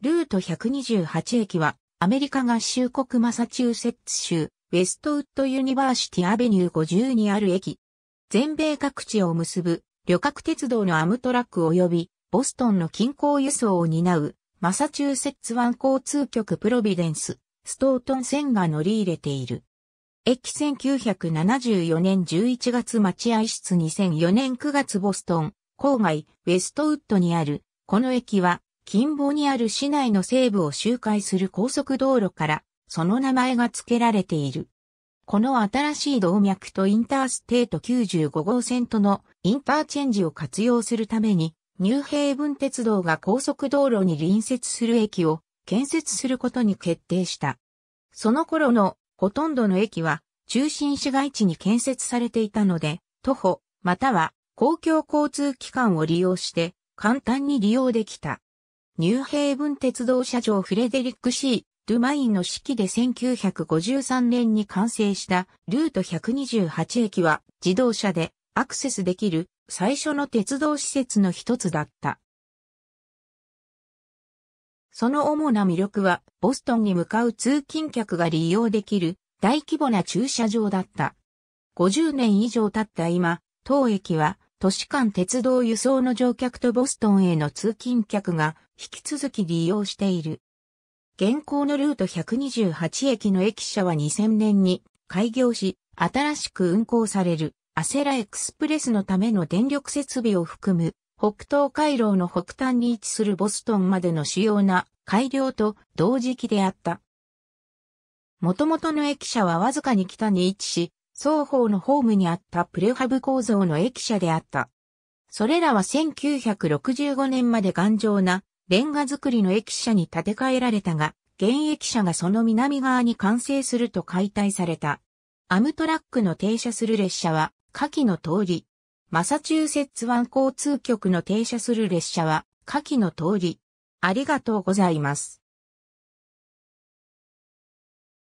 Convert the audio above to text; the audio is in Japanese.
ルート128駅は、アメリカ合衆国マサチューセッツ州、ウェストウッドユニバーシティアベニュー50にある駅。全米各地を結ぶ、旅客鉄道のアムトラック及び、ボストンの近郊輸送を担う、マサチューセッツ湾交通局プロビデンス、ストートン線が乗り入れている。駅1974年11月待合室2004年9月ボストン、郊外、ウェストウッドにある、この駅は、近傍にある市内の西部を周回する高速道路から、その名前が付けられている。この新しい動脈とインターステート95号線とのインターチェンジを活用するために、ニューヘイブン鉄道が高速道路に隣接する駅を建設することに決定した。その頃のほとんどの駅は中心市街地に建設されていたので、徒歩または公共交通機関を利用して簡単に利用できた。ニューヘイブン鉄道社長フレデリックシー・ドゥマインの指揮で1953年に完成したルート128駅は自動車でアクセスできる最初の鉄道施設の一つだった。その主な魅力はボストンに向かう通勤客が利用できる大規模な駐車場だった。50年以上経った今、当駅は都市間鉄道輸送の乗客とボストンへの通勤客が引き続き利用している。現行のルート128駅の駅舎は2000年に開業し、新しく運行されるアセラエクスプレスのための電力設備を含む北東回廊の北端に位置するボストンまでの主要な改良と同時期であった。元々の駅舎はわずかに北に位置し、双方のホームにあったプレハブ構造の駅舎であった。それらは1965年まで頑丈なレンガ造りの駅舎に建て替えられたが、現役舎がその南側に完成すると解体された。アムトラックの停車する列車は、下記の通り。マサチューセッツ湾交通局の停車する列車は、下記の通り。ありがとうございます。